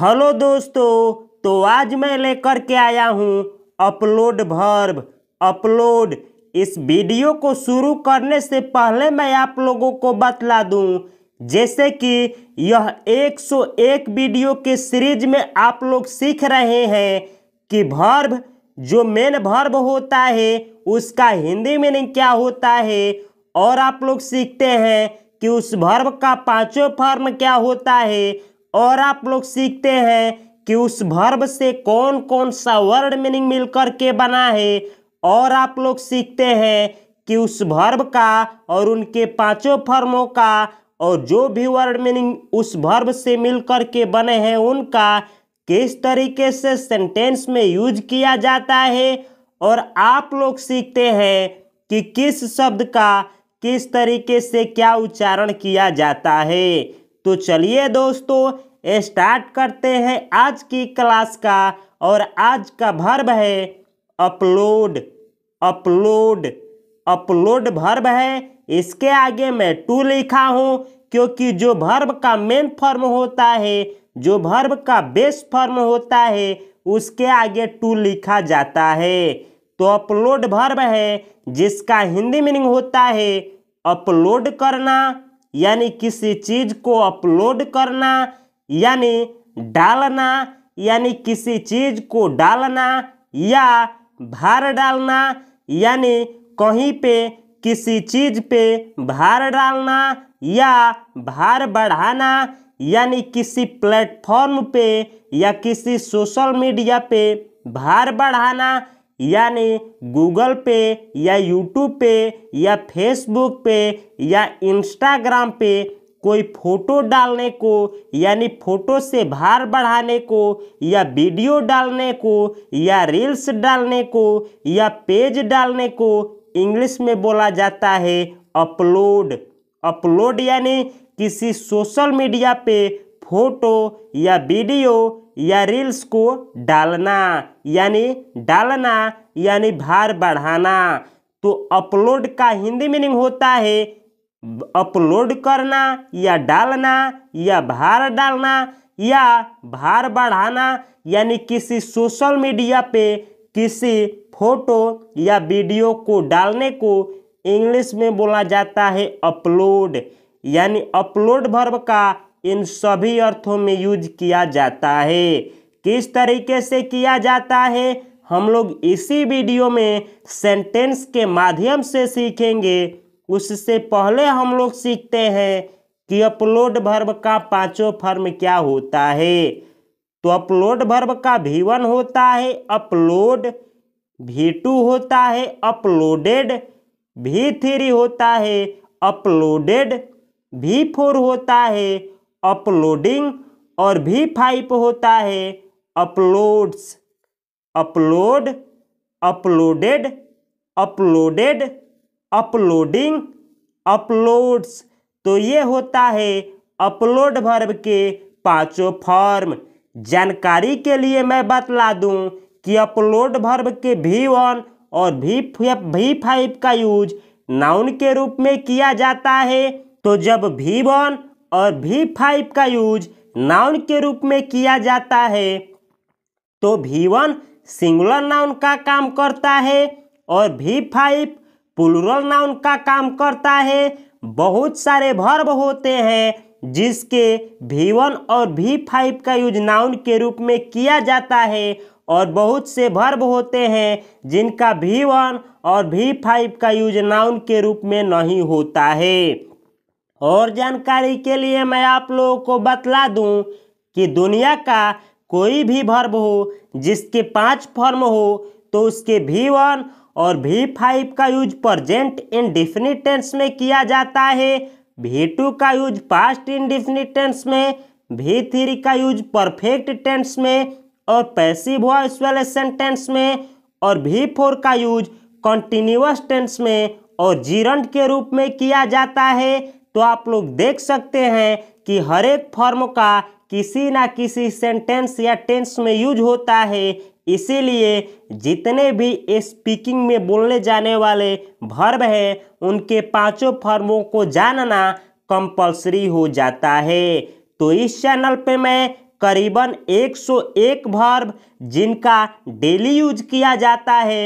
hello दोस्तों तो आज मैं लेकर के आया हूँ अपलोड भर्ब अपलोड इस वीडियो को शुरू करने से पहले मैं आप लोगों को बतला दूँ जैसे कि यह 101 वीडियो के सीरीज में आप लोग सीख रहे हैं कि भर्ब जो मेन भर्ब होता है उसका हिंदी मीनिंग क्या होता है और आप लोग सीखते हैं कि उस भर्ब का पांचों फॉर्म क्या होता है और आप लोग सीखते हैं कि उस भर्ब से कौन कौन सा वर्ड मीनिंग मिलकर के बना है और आप लोग सीखते हैं कि उस भर्ब का और उनके पांचों फर्मों का और जो भी वर्ड मीनिंग उस भर्ब से मिलकर के बने हैं उनका किस तरीके से सेंटेंस में यूज किया जाता है और आप लोग सीखते हैं कि किस शब्द का किस तरीके से क्या उच्चारण किया जाता है तो चलिए दोस्तों स्टार्ट करते हैं आज की क्लास का और आज का भर्ब है अपलोड अपलोड अपलोड भर्ब है इसके आगे मैं टू लिखा हूँ क्योंकि जो भर्ब का मेन फॉर्म होता है जो भर्ब का बेस फॉर्म होता है उसके आगे टू लिखा जाता है तो अपलोड भर्ब है जिसका हिंदी मीनिंग होता है अपलोड करना यानी किसी चीज़ को अपलोड करना यानी डालना यानी किसी चीज़ को डालना या भार डालना यानी कहीं पे किसी चीज़ पे भार डालना या भार बढ़ाना यानी किसी प्लेटफॉर्म पे या किसी सोशल मीडिया पे भार बढ़ाना यानी गूगल पे या यूट्यूब पे या फेसबुक पे या इंस्टाग्राम पे कोई फोटो डालने को यानी फोटो से भार बढ़ाने को या वीडियो डालने को या रील्स डालने को या पेज डालने को इंग्लिश में बोला जाता है अपलोड अपलोड यानी किसी सोशल मीडिया पे फोटो या वीडियो या रील्स को डालना यानी डालना यानी भार बढ़ाना तो अपलोड का हिंदी मीनिंग होता है अपलोड करना या डालना या भार डालना या भार बढ़ाना यानी किसी सोशल मीडिया पे किसी फोटो या वीडियो को डालने को इंग्लिश में बोला जाता है अपलोड यानी अपलोड भर्व का इन सभी अर्थों में यूज किया जाता है किस तरीके से किया जाता है हम लोग इसी वीडियो में सेंटेंस के माध्यम से सीखेंगे उससे पहले हम लोग सीखते हैं कि अपलोड भर्व का पांचों फर्म क्या होता है तो अपलोड भर्व का भी वन होता है अपलोड भी टू होता है अपलोडेड भी थ्री होता है अपलोडेड भी फोर होता है अपलोडिंग और भी फाइप होता है uploads upload uploaded uploaded uploading uploads तो ये होता है अपलोड भर्ब के पांचों फॉर्म जानकारी के लिए मैं बतला दूं कि अपलोड भर्ब के भी वन और भी भी फाइव का यूज नाउन के रूप में किया जाता है तो जब भी वन और भी फाइव का यूज नाउन के रूप में किया जाता है तो भी वन सिंगुलर नाउन का काम करता है और भी फाइव प्लूरल नाउन का काम करता है बहुत सारे भर्व होते हैं जिसके भी वन और भी फाइव का यूज नाउन के रूप में किया जाता है और बहुत से भर्व होते हैं जिनका भी वन और भी फाइव का यूज नाउन के रूप में नहीं होता है और जानकारी के लिए मैं आप लोगों को बतला दूं कि दुनिया का कोई भी वर्ब हो जिसके पांच फॉर्म हो तो उसके भी वन और भी फाइव का यूज प्रजेंट इन डिफिनिटेंस में किया जाता है भी टू का यूज पास्ट इन डिफिनिटेंस में भी थ्री का यूज परफेक्ट टेंस में और पैसिव वॉइस वाले सेंटेंस में और भी फोर का यूज कंटिन्यूस टेंस में और जीरंट के रूप में किया जाता है तो आप लोग देख सकते हैं कि हर एक फॉर्म का किसी ना किसी सेंटेंस या टेंस में यूज होता है इसीलिए जितने भी स्पीकिंग में बोलने जाने वाले भर्ब हैं उनके पांचों फॉर्मों को जानना कंपलसरी हो जाता है तो इस चैनल पे मैं करीबन 101 भर्ब जिनका डेली यूज किया जाता है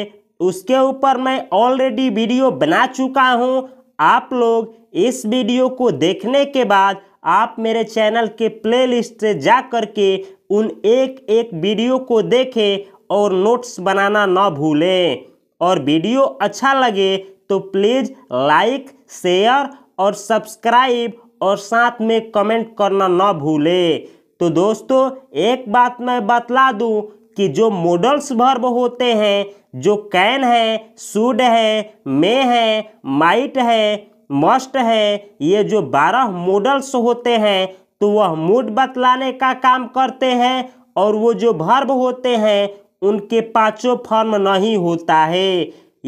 उसके ऊपर मैं ऑलरेडी वीडियो बना चुका हूँ आप लोग इस वीडियो को देखने के बाद आप मेरे चैनल के प्लेलिस्ट से जा करके उन एक एक वीडियो को देखें और नोट्स बनाना ना भूलें और वीडियो अच्छा लगे तो प्लीज़ लाइक शेयर और सब्सक्राइब और साथ में कमेंट करना ना भूलें तो दोस्तों एक बात मैं बतला दूं कि जो मोडल्स वर्ब होते हैं जो कैन है शुड है मे है माइट है मस्ट है ये जो बारह मोडल्स होते हैं तो वह मूड बतलाने का काम करते हैं और वो जो भर्ब होते हैं उनके पांचों फॉर्म नहीं होता है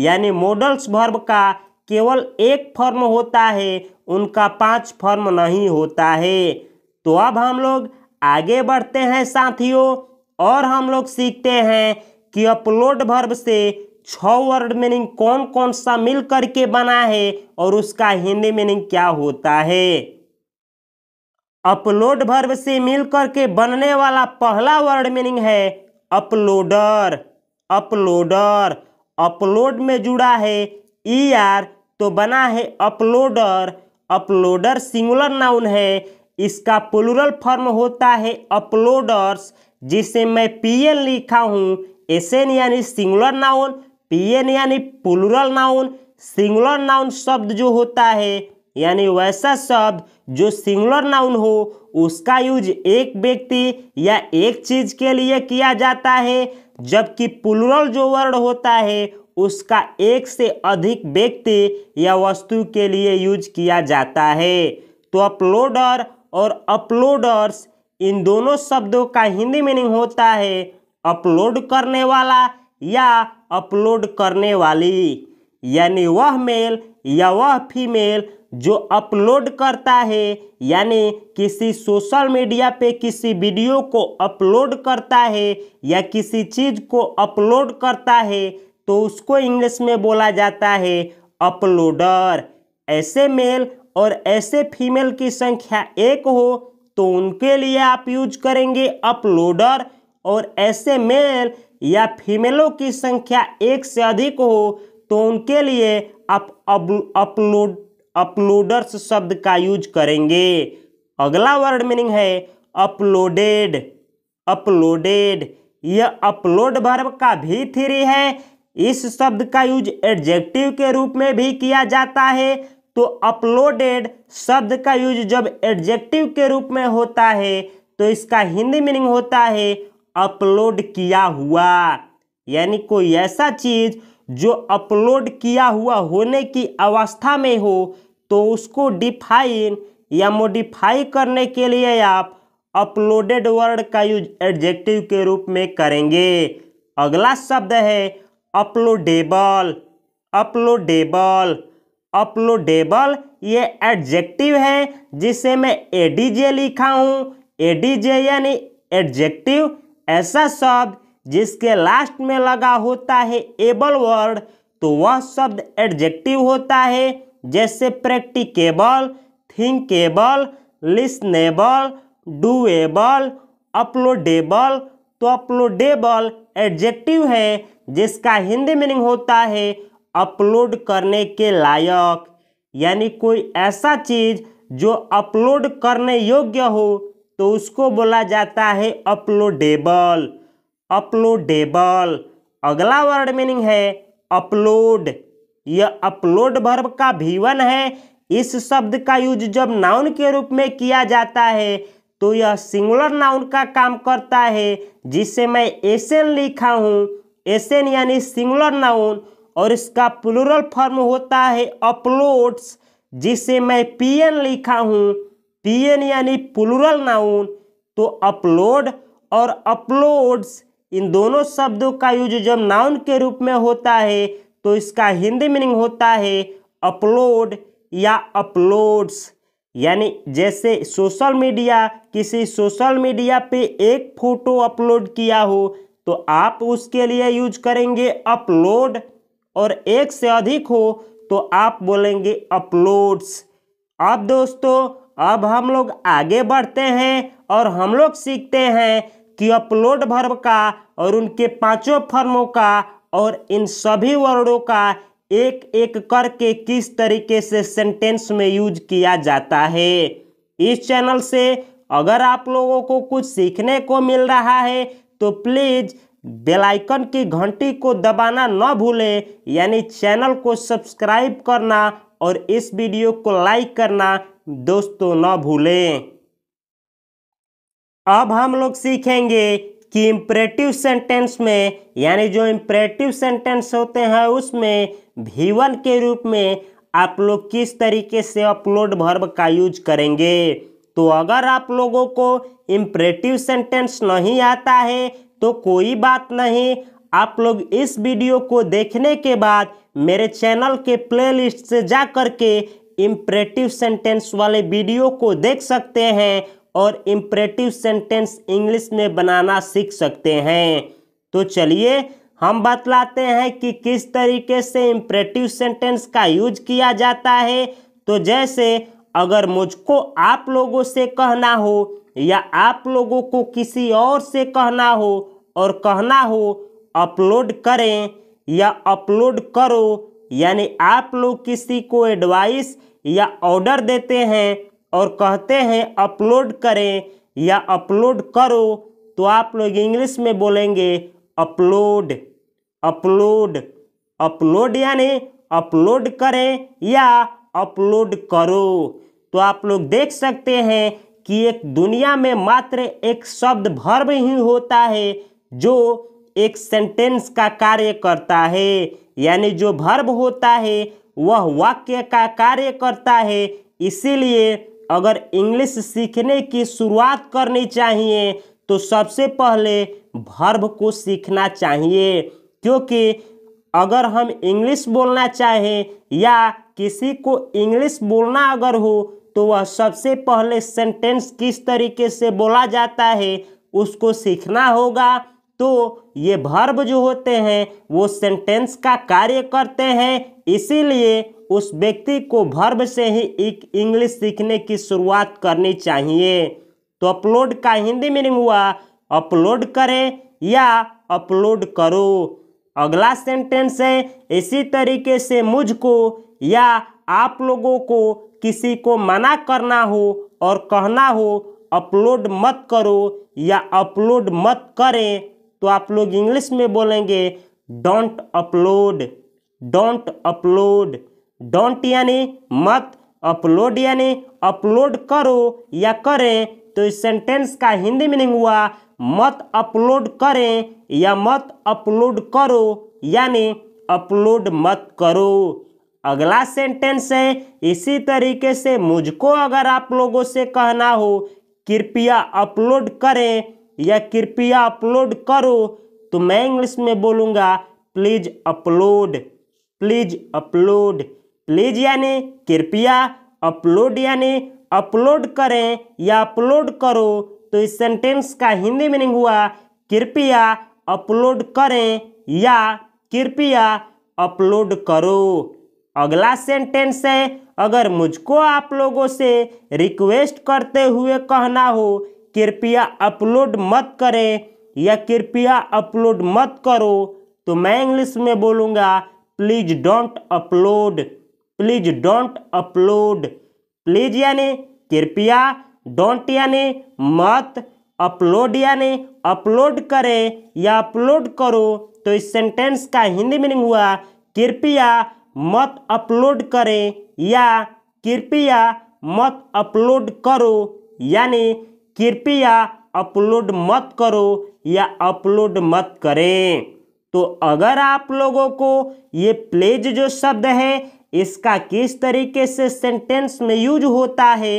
यानी मॉडल्स भर्ब का केवल एक फॉर्म होता है उनका पांच फॉर्म नहीं होता है तो अब हम लोग आगे बढ़ते हैं साथियों और हम लोग सीखते हैं कि अपलोड भर्व से छ वर्ड मीनिंग कौन कौन सा मिल करके बना है और उसका हिंदी मीनिंग क्या होता है अपलोड वर्ब से मिल करके बनने वाला पहला वर्ड मीनिंग है अपलोडर अपलोडर अपलोड में जुड़ा है ई er, आर तो बना है अपलोडर अपलोडर सिंगुलर नाउन है इसका प्लूरल फॉर्म होता है अपलोडर्स जिसे मैं पीएन लिखा हूँ एसेन यानी सिंगुलर नाउन पीएन यानी प्लूरल नाउन सिंगुलर नाउन शब्द जो होता है यानी वैसा शब्द जो सिंगुलर नाउन हो उसका यूज एक व्यक्ति या एक चीज के लिए किया जाता है जबकि प्लूरल जो वर्ड होता है उसका एक से अधिक व्यक्ति या वस्तु के लिए यूज किया जाता है तो अपलोडर और अपलोडर्स इन दोनों शब्दों का हिंदी मीनिंग होता है अपलोड करने वाला या अपलोड करने वाली यानी वह मेल या वह फीमेल जो अपलोड करता है यानी किसी सोशल मीडिया पे किसी वीडियो को अपलोड करता है या किसी चीज़ को अपलोड करता है तो उसको इंग्लिश में बोला जाता है अपलोडर ऐसे मेल और ऐसे फीमेल की संख्या एक हो तो उनके लिए आप यूज करेंगे अपलोडर और ऐसे मेल या फीमेलों की संख्या एक से अधिक हो तो उनके लिए आप अपलोड अपलोडर्स शब्द का यूज करेंगे अगला वर्ड मीनिंग है अपलोडेड अपलोडेड यह अपलोड वर्ब का भी थ्री है इस शब्द का यूज एडजेक्टिव के रूप में भी किया जाता है तो अपलोडेड शब्द का यूज जब एडजेक्टिव के रूप में होता है तो इसका हिंदी मीनिंग होता है अपलोड किया हुआ यानी कोई ऐसा चीज़ जो अपलोड किया हुआ होने की अवस्था में हो तो उसको डिफाइन या मोडिफाई करने के लिए आप अपलोडेड वर्ड का यूज एडजेक्टिव के रूप में करेंगे अगला शब्द है अपलोडेबल अपलोडेबल अपलोडेबल ये एडजेक्टिव है जिसे मैं एडीजे लिखा हूँ एडीजे यानी एडजेक्टिव ऐसा शब्द जिसके लास्ट में लगा होता है एबल वर्ड तो वह शब्द एडजेक्टिव होता है जैसे practicable thinkable listenable doable uploadable तो अपलोडेबल एडजेक्टिव है जिसका हिंदी मीनिंग होता है अपलोड करने के लायक यानी कोई ऐसा चीज़ जो अपलोड करने योग्य हो तो उसको बोला जाता है अपलोडेबल अपलोडेबल अगला वर्ड मीनिंग है अपलोड यह अपलोड भर्व का भीवन है इस शब्द का यूज जब नाउन के रूप में किया जाता है तो यह सिंगुलर नाउन का काम करता है जिसे मैं एसेन लिखा हूँ एसेन यानी सिंगुलर नाउन और इसका प्लूरल फॉर्म होता है अपलोड्स जिसे मैं पीएन लिखा हूँ पीएन यानी प्लूरल नाउन तो अपलोड और अपलोड्स इन दोनों शब्दों का यूज जब नाउन के रूप में होता है तो इसका हिंदी मीनिंग होता है अपलोड या अपलोड्स यानी जैसे सोशल मीडिया किसी सोशल मीडिया पे एक फ़ोटो अपलोड किया हो तो आप उसके लिए यूज करेंगे अपलोड और एक से अधिक हो तो आप बोलेंगे अपलोड्स अब दोस्तों अब हम लोग आगे बढ़ते हैं और हम लोग सीखते हैं कि अपलोड भर्व का और उनके पांचों फर्मों का और इन सभी वर्डों का एक एक करके किस तरीके से सेंटेंस में यूज किया जाता है इस चैनल से अगर आप लोगों को कुछ सीखने को मिल रहा है तो प्लीज़ बेल आइकन की घंटी को दबाना न भूलें यानी चैनल को सब्सक्राइब करना और इस वीडियो को लाइक करना दोस्तों न भूलें अब हम लोग सीखेंगे कि इम्परेटिव सेंटेंस में यानी जो इम्परेटिव सेंटेंस होते हैं उसमें भीवन के रूप में आप लोग किस तरीके से अपलोड भर्ब का यूज करेंगे तो अगर आप लोगों को इम्परेटिव सेंटेंस नहीं आता है तो कोई बात नहीं आप लोग इस वीडियो को देखने के बाद मेरे चैनल के प्लेलिस्ट से जा कर के इम्परेटिव सेंटेंस वाले वीडियो को देख सकते हैं और इम्परेटिव सेंटेंस इंग्लिश में बनाना सीख सकते हैं तो चलिए हम बतलाते हैं कि किस तरीके से इम्परेटिव सेंटेंस का यूज किया जाता है तो जैसे अगर मुझको आप लोगों से कहना हो या आप लोगों को किसी और से कहना हो और कहना हो अपलोड करें या अपलोड करो यानी आप लोग किसी को एडवाइस या ऑर्डर देते हैं और कहते हैं अपलोड करें या अपलोड करो तो आप लोग इंग्लिश में बोलेंगे अपलोड अपलोड अपलोड यानी अपलोड करें या अपलोड करो तो आप लोग देख सकते हैं कि एक दुनिया में मात्र एक शब्द भर्व ही होता है जो एक सेंटेंस का कार्य करता है यानी जो भर्व होता है वह वाक्य का कार्य करता है इसीलिए अगर इंग्लिश सीखने की शुरुआत करनी चाहिए तो सबसे पहले भर्व को सीखना चाहिए क्योंकि अगर हम इंग्लिश बोलना चाहें या किसी को इंग्लिश बोलना अगर हो तो वह सबसे पहले सेंटेंस किस तरीके से बोला जाता है उसको सीखना होगा तो ये भर्ब जो होते हैं वो सेंटेंस का कार्य करते हैं इसीलिए उस व्यक्ति को भर्ब से ही एक इंग्लिश सीखने की शुरुआत करनी चाहिए तो अपलोड का हिंदी मीनिंग हुआ अपलोड करें या अपलोड करो अगला सेंटेंस है इसी तरीके से मुझको या आप लोगों को किसी को मना करना हो और कहना हो अपलोड मत करो या अपलोड मत करें तो आप लोग इंग्लिश में बोलेंगे don't upload don't upload don't यानी मत अपलोड यानी अपलोड करो या करें तो इस सेंटेंस का हिंदी मीनिंग हुआ मत अपलोड करें या मत अपलोड करो यानी अपलोड मत करो अगला सेंटेंस है इसी तरीके से मुझको अगर आप लोगों से कहना हो कृपया अपलोड करें या कृपया अपलोड करो तो मैं इंग्लिश में बोलूँगा please upload please upload please यानी कृपया अपलोड यानी अपलोड करें या अपलोड करो तो इस सेंटेंस का हिंदी मीनिंग हुआ कृपया अपलोड करें या कृपया अपलोड करो अगला सेंटेंस है अगर मुझको आप लोगों से रिक्वेस्ट करते हुए कहना हो कृपया अपलोड मत करें या कृपया अपलोड मत करो तो मैं इंग्लिश में बोलूँगा please don't upload please don't upload please यानी कृपया डोंट यानी मत अपलोड यानी अपलोड करें या अपलोड करो तो इस सेंटेंस का हिंदी मीनिंग हुआ कृपया मत अपलोड करें या कृपया मत अपलोड करो यानी कृपया अपलोड मत करो या अपलोड मत करें तो अगर आप लोगों को ये प्लेज जो शब्द है इसका किस तरीके से सेंटेंस में यूज होता है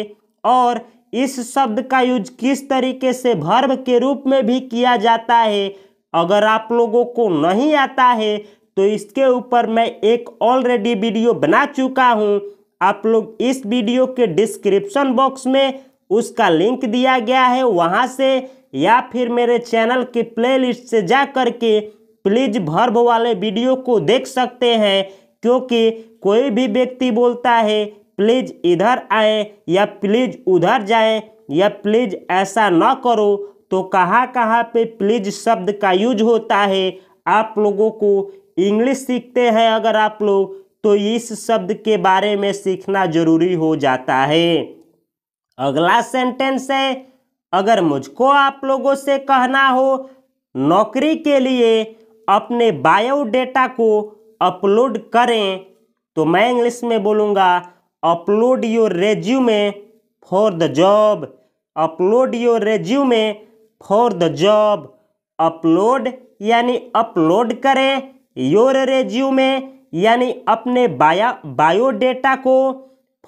और इस शब्द का यूज किस तरीके से भर्व के रूप में भी किया जाता है अगर आप लोगों को नहीं आता है तो इसके ऊपर मैं एक ऑलरेडी वीडियो बना चुका हूँ आप लोग इस वीडियो के डिस्क्रिप्शन बॉक्स में उसका लिंक दिया गया है वहाँ से या फिर मेरे चैनल के प्लेलिस्ट से जा कर के प्लीज भर्ब वाले वीडियो को देख सकते हैं क्योंकि कोई भी व्यक्ति बोलता है प्लीज इधर आए या प्लीज उधर जाए या प्लीज ऐसा ना करो तो कहाँ कहाँ पे प्लीज शब्द का यूज होता है आप लोगों को इंग्लिश सीखते हैं अगर आप लोग तो इस शब्द के बारे में सीखना जरूरी हो जाता है अगला सेंटेंस है अगर मुझको आप लोगों से कहना हो नौकरी के लिए अपने बायोडेटा को अपलोड करें तो मैं इंग्लिश में बोलूँगा upload your resume for the job upload your resume for the job upload यानी अपलोड करें योर रेज्यूमे यानी अपने बाया बायोडेटा को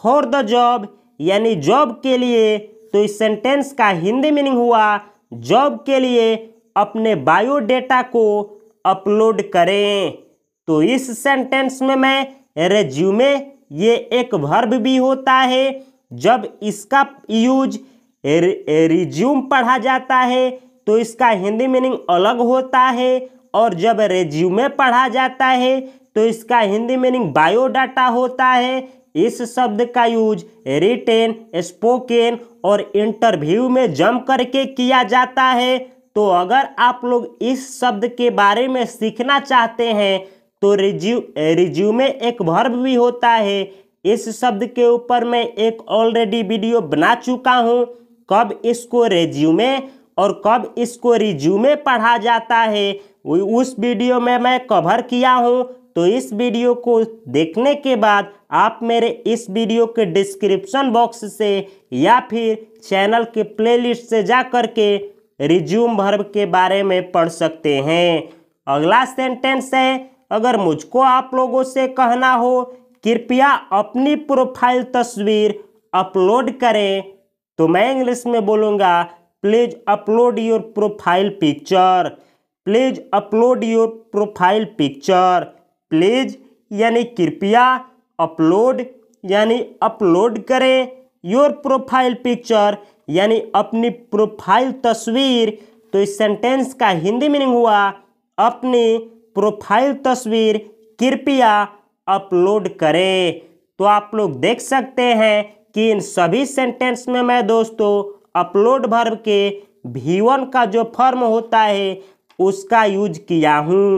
फॉर द जॉब यानी जॉब के लिए तो इस सेंटेंस का हिंदी मीनिंग हुआ जॉब के लिए अपने बायोडेटा को अपलोड करें तो इस सेंटेंस में मैं रेज्यूमे ये एक वर्ब भी होता है जब इसका यूज रिज्यूम पढ़ा जाता है तो इसका हिंदी मीनिंग अलग होता है और जब रेज्यूमे पढ़ा जाता है तो इसका हिंदी मीनिंग बायोडाटा होता है इस शब्द का यूज रिटेन स्पोकन और इंटरव्यू में जम करके किया जाता है तो अगर आप लोग इस शब्द के बारे में सीखना चाहते हैं तो रिज्यू रिज्यूमे एक वर्ब भी होता है इस शब्द के ऊपर मैं एक ऑलरेडी वीडियो बना चुका हूँ कब इसको रेज्यूमे और कब इसको रिज्यूमे पढ़ा जाता है उस वीडियो में मैं कवर किया हूँ तो इस वीडियो को देखने के बाद आप मेरे इस वीडियो के डिस्क्रिप्शन बॉक्स से या फिर चैनल के प्लेलिस्ट से जा कर के रिज्यूम भर्व के बारे में पढ़ सकते हैं अगला सेंटेंस है अगर मुझको आप लोगों से कहना हो कृपया अपनी प्रोफाइल तस्वीर अपलोड करें तो मैं इंग्लिश में बोलूँगा please upload your profile picture please upload your profile picture please यानी कृपया अपलोड यानी अपलोड करें योर प्रोफाइल पिक्चर यानी अपनी प्रोफाइल तस्वीर तो इस सेंटेंस का हिंदी मीनिंग हुआ अपनी प्रोफाइल तस्वीर कृपया अपलोड करें तो आप लोग देख सकते हैं कि इन सभी सेंटेंस में मैं दोस्तों अपलोड भर के भी का जो फॉर्म होता है उसका यूज किया हूँ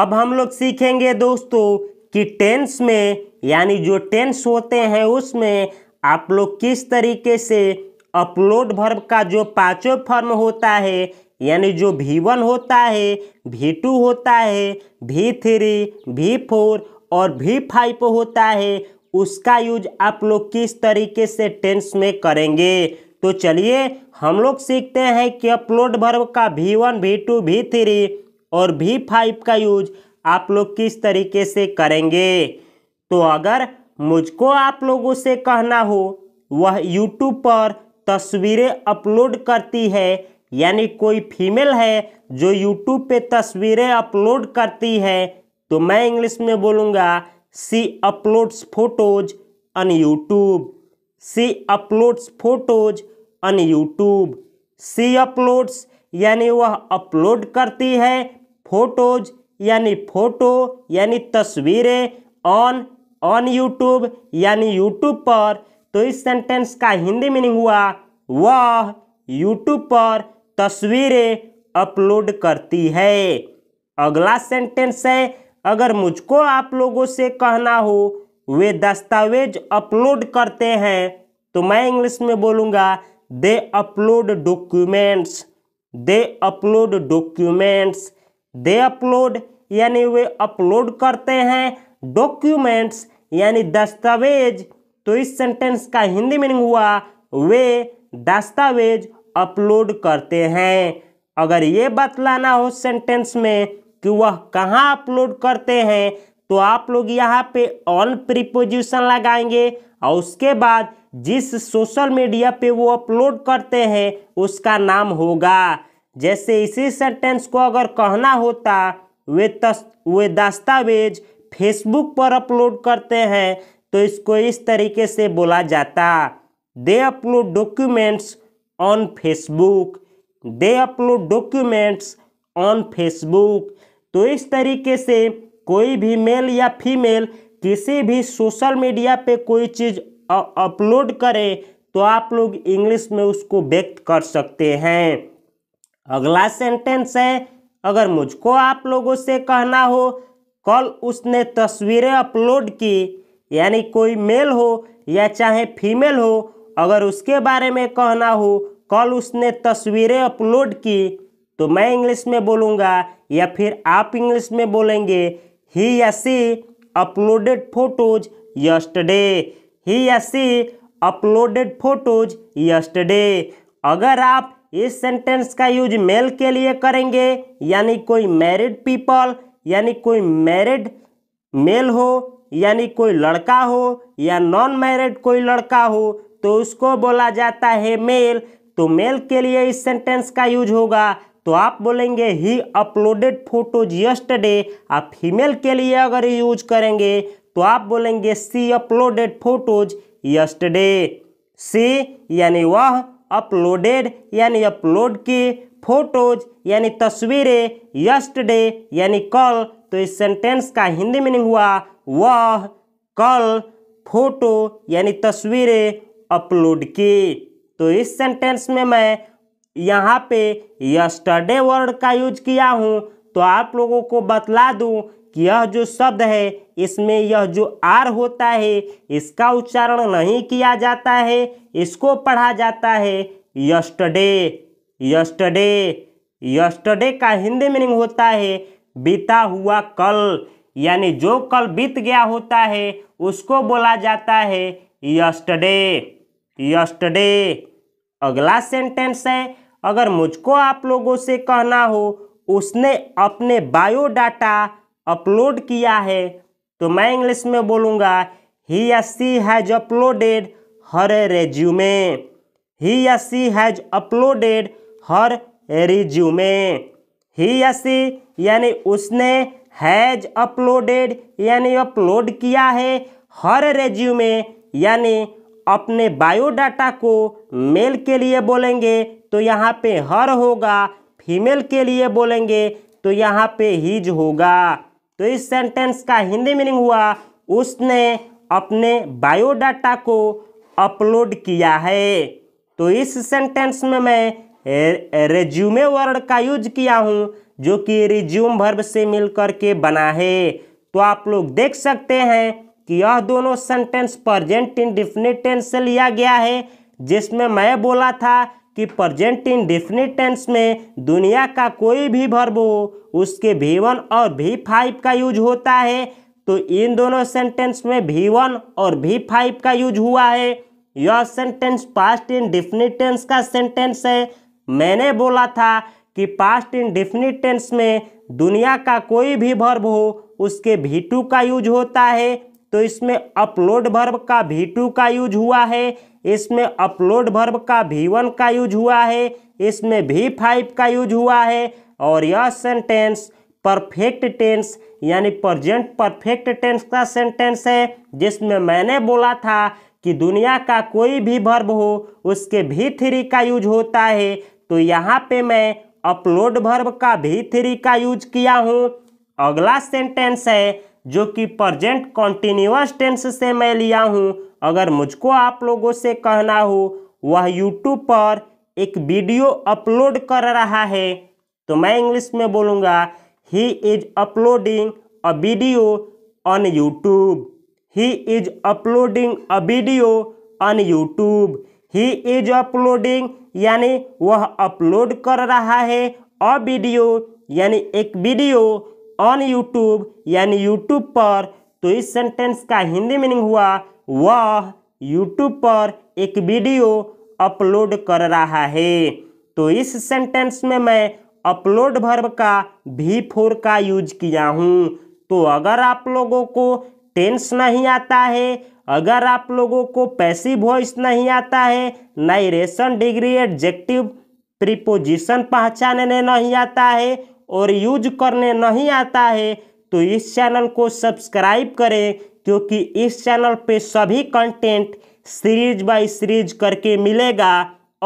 अब हम लोग सीखेंगे दोस्तों कि टेंस में यानी जो टेंस होते हैं उसमें आप लोग किस तरीके से अपलोड वर्ब का जो पाँचों फॉर्म होता है यानी जो भी वन होता है भी टू होता है भी थ्री भी फोर और भी फाइव होता है उसका यूज आप लोग किस तरीके से टेंस में करेंगे तो चलिए हम लोग सीखते हैं कि अपलोड भर्व का V one V two V three और वी फाइव का यूज आप लोग किस तरीके से करेंगे तो अगर मुझको आप लोगों से कहना हो वह यूट्यूब पर तस्वीरें अपलोड करती है यानी कोई फीमेल है जो यूट्यूब पे तस्वीरें अपलोड करती है तो मैं इंग्लिश में बोलूँगा she uploads photos on YouTube she uploads photos on YouTube she uploads यानी वह अपलोड करती है फोटोज यानी फोटो यानी तस्वीरें ऑन ऑन यूट्यूब यानी यूट्यूब पर तो इस सेंटेंस का हिंदी मीनिंग हुआ वह यूट्यूब पर तस्वीरें अपलोड करती है अगला सेंटेंस है अगर मुझको आप लोगों से कहना हो वे दस्तावेज अपलोड करते हैं तो मैं इंग्लिश में बोलूँगा they upload documents they upload documents they upload यानी वे अपलोड करते हैं डॉक्यूमेंट्स यानी दस्तावेज तो इस सेंटेंस का हिंदी मीनिंग हुआ वे दस्तावेज अपलोड करते हैं अगर ये बतलाना हो सेंटेंस में कि वह कहाँ अपलोड करते हैं तो आप लोग यहाँ पे ऑन प्रीपोजिशन लगाएंगे और उसके बाद जिस सोशल मीडिया पे वो अपलोड करते हैं उसका नाम होगा जैसे इसी सेंटेंस को अगर कहना होता वे तस् वे दस्तावेज फेसबुक पर अपलोड करते हैं तो इसको इस तरीके से बोला जाता they upload documents on Facebook they upload documents on Facebook तो इस तरीके से कोई भी मेल या फीमेल किसी भी सोशल मीडिया पे कोई चीज़ अपलोड करे तो आप लोग इंग्लिश में उसको व्यक्त कर सकते हैं अगला सेंटेंस है अगर मुझको आप लोगों से कहना हो कल उसने तस्वीरें अपलोड की यानी कोई मेल हो या चाहे फीमेल हो अगर उसके बारे में कहना हो कल उसने तस्वीरें अपलोड की तो मैं इंग्लिश में बोलूँगा या फिर आप इंग्लिश में बोलेंगे ही या she uploaded photos yesterday he या सी अपलोडेड फोटोज यस्टडे अगर आप इस सेंटेंस का यूज मेल के लिए करेंगे यानी कोई मैरिड पीपल यानी कोई मैरिड मेल हो यानी कोई लड़का हो या नॉन मैरिड कोई लड़का हो तो उसको बोला जाता है मेल तो मेल के लिए इस सेंटेंस का यूज होगा तो आप बोलेंगे ही अपलोडेड फोटोज डे आप फीमेल के लिए अगर यूज करेंगे तो आप बोलेंगे she uploaded photos day she यानी वह अपलोडेड यानी अपलोड की फोटोज यानी तस्वीरें डे यानी कल तो इस सेंटेंस का हिंदी मीनिंग हुआ वह कल फोटो यानी तस्वीरें अपलोड की तो इस सेंटेंस में मैं यहाँ पे यस्टरडे वर्ड का यूज किया हूँ तो आप लोगों को बतला दूँ कि यह जो शब्द है इसमें यह जो आर होता है इसका उच्चारण नहीं किया जाता है इसको पढ़ा जाता है यस्टरडे यस्टरडे यस्टरडे का हिंदी मीनिंग होता है बीता हुआ कल यानी जो कल बीत गया होता है उसको बोला जाता है यस्टरडे यस्टरडे अगला सेंटेंस है अगर मुझको आप लोगों से कहना हो उसने अपने बायोडाटा अपलोड किया है तो मैं इंग्लिश में बोलूँगा ही या she has uploaded her resume he या she has uploaded her resume he या सी यानी उसने हैज अपलोडेड यानी अपलोड किया है हर रेज्यूमे यानी अपने बायोडाटा को मेल के लिए बोलेंगे तो यहाँ पे हर होगा फीमेल के लिए बोलेंगे तो यहाँ पे हीज होगा तो इस सेंटेंस का हिंदी मीनिंग हुआ उसने अपने बायोडाटा को अपलोड किया है तो इस सेंटेंस में मैं रेज्यूमे वर्ड का यूज किया हूँ जो कि रिज्यूम वर्ब से मिलकर के बना है तो आप लोग देख सकते हैं कि यह दोनों sentence present indefinite tense से लिया गया है जिसमें मैं बोला था कि प्रजेंट इन डिफिनिट टेंस में दुनिया का कोई भी भर्ब हो उसके भी वन और भी फाइव का यूज होता है तो इन दोनों सेंटेंस में भी वन और भी फाइव का यूज हुआ है यह sentence past indefinite tense का सेंटेंस है मैंने बोला था कि पास्ट इन डिफिनिट टेंस में दुनिया का कोई भी भर्ब हो उसके भी टू का यूज होता है तो इसमें अपलोड भर्ब का भी टू का यूज हुआ है इसमें अपलोड भर्व का भी वन का यूज हुआ है इसमें भी फाइव का यूज हुआ है और यह सेंटेंस परफेक्ट टेंस यानी प्रजेंट परफेक्ट टेंस का सेंटेंस है जिसमें मैंने बोला था कि दुनिया का कोई भी भर्व हो उसके भी थ्री का यूज होता है तो यहाँ पे मैं अपलोड भर्व का भी थ्री का यूज किया हूँ अगला सेंटेंस है जो कि प्रजेंट कॉन्टिन्यूस टेंस से मैं लिया हूँ अगर मुझको आप लोगों से कहना हो वह यूट्यूब पर एक वीडियो अपलोड कर रहा है तो मैं इंग्लिश में बोलूँगा he is uploading a video on YouTube he is uploading a video on YouTube he is uploading यानी वह अपलोड कर रहा है अ वीडियो यानी एक वीडियो ऑन यूट्यूब यानी यूट्यूब पर तो इस सेंटेंस का हिंदी मीनिंग हुआ वह यूट्यूब पर एक वीडियो अपलोड कर रहा है तो इस सेंटेंस में मैं अपलोड भर्व का भी फोर का यूज किया हूँ तो अगर आप लोगों को टेंस नहीं आता है अगर आप लोगों को पैसिव वॉइस नहीं आता है नाइरेशन डिग्री एडजेक्टिव प्रिपोजिशन पहचानने नहीं आता है और यूज करने नहीं आता है तो इस चैनल को सब्सक्राइब करें क्योंकि इस चैनल पे सभी कंटेंट सीरीज बाय सीरीज करके मिलेगा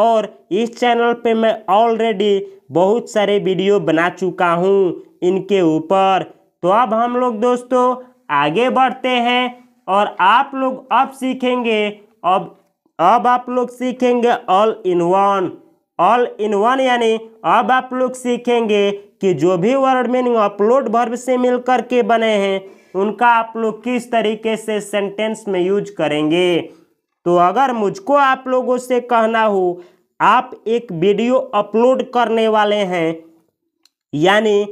और इस चैनल पे मैं ऑलरेडी बहुत सारे वीडियो बना चुका हूँ इनके ऊपर तो अब हम लोग दोस्तों आगे बढ़ते हैं और आप लोग अब सीखेंगे अब अब आप लोग सीखेंगे all in one all in one यानी अब आप लोग सीखेंगे कि जो भी वर्ड मीनिंग अपलोड भर्व से मिलकर के बने हैं उनका आप लोग किस तरीके से सेंटेंस में यूज करेंगे तो अगर मुझको आप लोगों से कहना हो आप एक वीडियो अपलोड करने वाले हैं यानी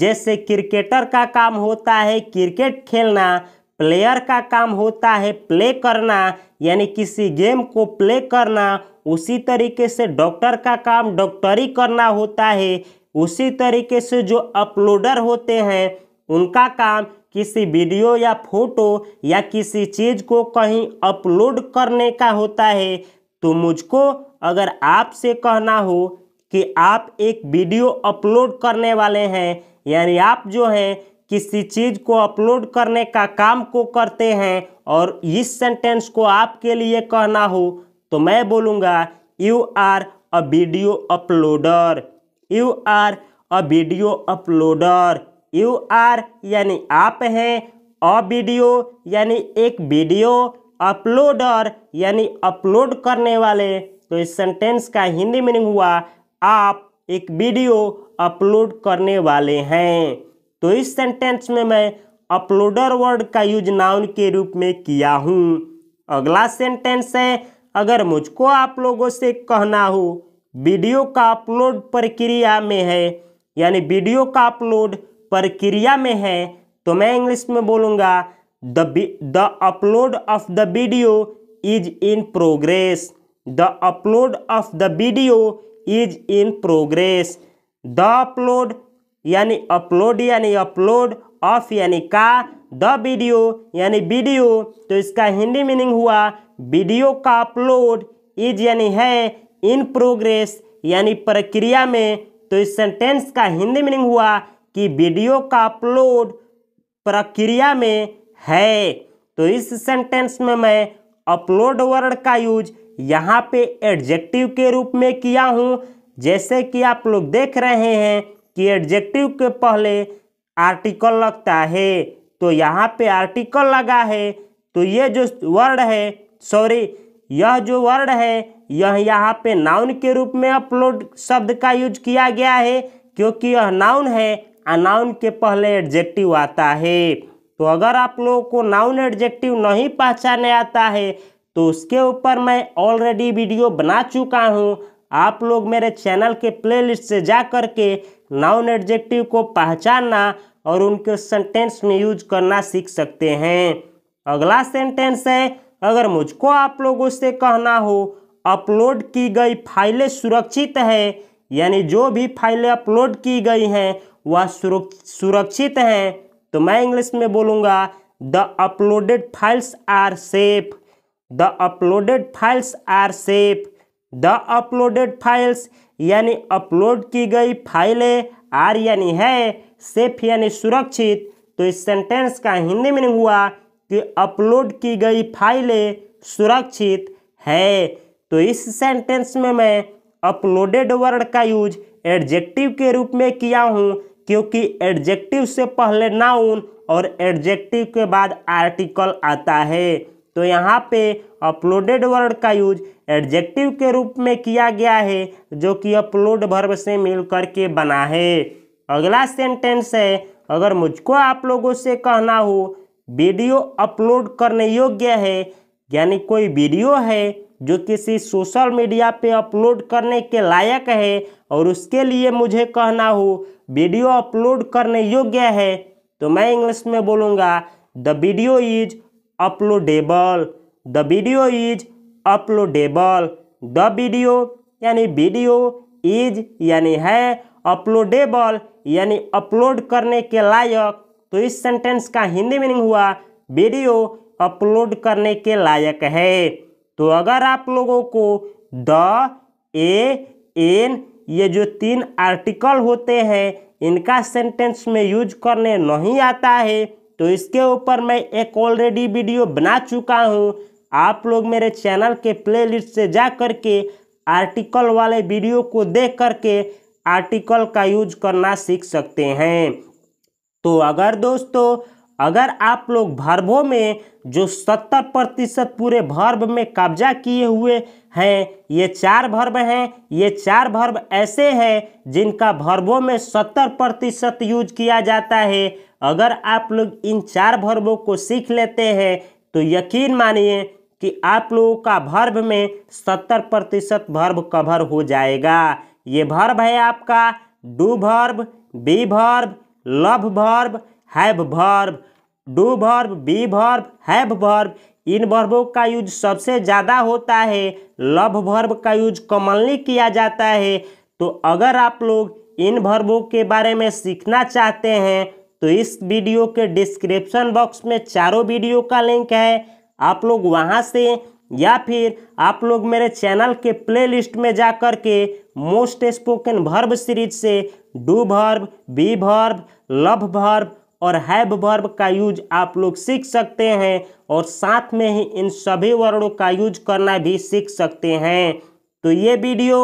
जैसे क्रिकेटर का काम होता है क्रिकेट खेलना प्लेयर का काम होता है प्ले करना यानी किसी गेम को प्ले करना उसी तरीके से डॉक्टर का काम डॉक्टरी करना होता है उसी तरीके से जो अपलोडर होते हैं उनका काम किसी वीडियो या फोटो या किसी चीज़ को कहीं अपलोड करने का होता है तो मुझको अगर आपसे कहना हो कि आप एक वीडियो अपलोड करने वाले हैं यानी आप जो हैं किसी चीज़ को अपलोड करने का काम को करते हैं और इस सेंटेंस को आपके लिए कहना हो तो मैं बोलूँगा you are a video uploader you are a video uploader you are यानी आप हैं अ वीडियो यानी एक वीडियो अपलोडर यानी अपलोड करने वाले तो इस सेंटेंस का हिंदी मीनिंग हुआ आप एक वीडियो अपलोड करने वाले हैं तो इस सेंटेंस में मैं अपलोडर वर्ड का यूज नाउन के रूप में किया हूँ अगला सेंटेंस है अगर मुझको आप लोगों से कहना हो वीडियो का अपलोड प्रक्रिया में है यानी वीडियो का अपलोड प्रक्रिया में है तो मैं इंग्लिश में बोलूँगा the upload of the video is in progress the upload of the video is in progress the upload यानी अपलोड यानी अपलोड ऑफ यानी का द वीडियो यानी वीडियो तो इसका हिंदी मीनिंग हुआ वीडियो का अपलोड इज यानी है इन प्रोग्रेस यानी प्रक्रिया में तो इस सेंटेंस का हिंदी मीनिंग हुआ कि वीडियो का अपलोड प्रक्रिया में है तो इस सेंटेंस में मैं अपलोड वर्ड का यूज यहाँ पे एडजेक्टिव के रूप में किया हूँ जैसे कि आप लोग देख रहे हैं कि एडजेक्टिव के पहले आर्टिकल लगता है तो यहाँ पे आर्टिकल लगा है तो ये जो वर्ड है सॉरी यह जो वर्ड है यह यहाँ पे नाउन के रूप में अपलोड शब्द का यूज किया गया है क्योंकि यह नाउन है अनाउन के पहले एडजेक्टिव आता है तो अगर आप लोगों को नाउन एडजेक्टिव नहीं पहचाने आता है तो उसके ऊपर मैं ऑलरेडी वीडियो बना चुका हूँ आप लोग मेरे चैनल के प्लेलिस्ट से जा कर के नाउन एडजेक्टिव को पहचानना और उनके सेंटेंस में यूज करना सीख सकते हैं अगला सेंटेंस है अगर मुझको आप लोगों से कहना हो अपलोड की गई फाइलें सुरक्षित है यानी जो भी फाइलें अपलोड की गई हैं वह सुरक्षित है तो मैं इंग्लिश में बोलूँगा the uploaded files are safe the uploaded files are safe the uploaded files यानी अपलोड की गई फाइलें आर यानी है सेफ यानी सुरक्षित तो इस सेंटेंस का हिंदी मीनिंग हुआ कि अपलोड की गई फाइलें सुरक्षित है तो इस सेंटेंस में मैं अपलोडेड वर्ड का यूज एडजेक्टिव के रूप में किया हूँ क्योंकि एडजेक्टिव से पहले नाउन और एडजेक्टिव के बाद आर्टिकल आता है तो यहाँ पे अपलोडेड वर्ड का यूज एडजेक्टिव के रूप में किया गया है जो कि अपलोड भर्व से मिल करके बना है अगला सेंटेंस है अगर मुझको आप लोगों से कहना हो वीडियो अपलोड करने योग्य है यानी कोई वीडियो है जो किसी सोशल मीडिया पे अपलोड करने के लायक है और उसके लिए मुझे कहना हो वीडियो अपलोड करने योग्य है तो मैं इंग्लिश में बोलूँगा the video is uploadable the video is uploadable the video यानी वीडियो इज यानी है अपलोडेबल यानी अपलोड करने के लायक तो इस सेंटेंस का हिंदी मीनिंग हुआ वीडियो अपलोड करने के लायक है तो अगर आप लोगों को द ए एन ये जो तीन आर्टिकल होते हैं इनका सेंटेंस में यूज करने नहीं आता है तो इसके ऊपर मैं एक ऑलरेडी वीडियो बना चुका हूँ आप लोग मेरे चैनल के प्लेलिस्ट से जा करके आर्टिकल वाले वीडियो को देख करके आर्टिकल का यूज करना सीख सकते हैं तो अगर दोस्तों अगर आप लोग भर्वों में जो 70 प्रतिशत पूरे भर्व में कब्जा किए हुए हैं ये चार भर्व हैं ये चार भर्व ऐसे हैं जिनका भर्वों में 70 प्रतिशत यूज किया जाता है अगर आप लोग इन चार भर्वों को सीख लेते हैं तो यकीन मानिए कि आप लोगों का भर्व में 70 प्रतिशत भर्व कवर हो जाएगा ये भर्व है आपका do verb be verb love verb have verb do verb be verb have verb इन भर्वों का यूज सबसे ज़्यादा होता है लव भर्व का यूज कॉमनली किया जाता है तो अगर आप लोग इन भर्वों के बारे में सीखना चाहते हैं तो इस वीडियो के डिस्क्रिप्शन बॉक्स में चारों वीडियो का लिंक है आप लोग वहां से या फिर आप लोग मेरे चैनल के प्लेलिस्ट में जा कर के मोस्ट स्पोकन भर्व सीरीज से do verb be verb love verb और हैव वर्ब का यूज आप लोग सीख सकते हैं और साथ में ही इन सभी वर्णों का यूज करना भी सीख सकते हैं तो ये वीडियो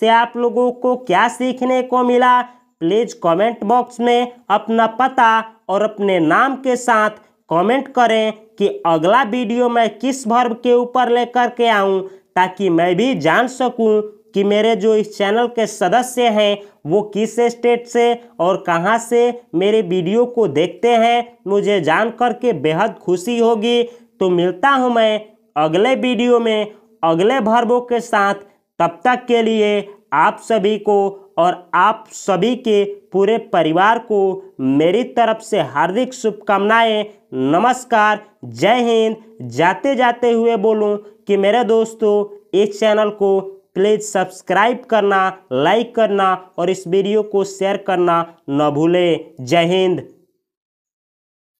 से आप लोगों को क्या सीखने को मिला प्लीज़ कमेंट बॉक्स में अपना पता और अपने नाम के साथ कमेंट करें कि अगला वीडियो मैं किस वर्ब के ऊपर लेकर के आऊं ताकि मैं भी जान सकूं कि मेरे जो इस चैनल के सदस्य हैं वो किस स्टेट से और कहाँ से मेरे वीडियो को देखते हैं मुझे जान कर के बेहद खुशी होगी तो मिलता हूँ मैं अगले वीडियो में अगले भर्वों के साथ तब तक के लिए आप सभी को और आप सभी के पूरे परिवार को मेरी तरफ से हार्दिक शुभकामनाएं नमस्कार जय हिंद जाते जाते हुए बोलूं कि मेरे दोस्तों इस चैनल को प्लीज़ सब्सक्राइब करना लाइक करना और इस वीडियो को शेयर करना न भूलें जय हिंद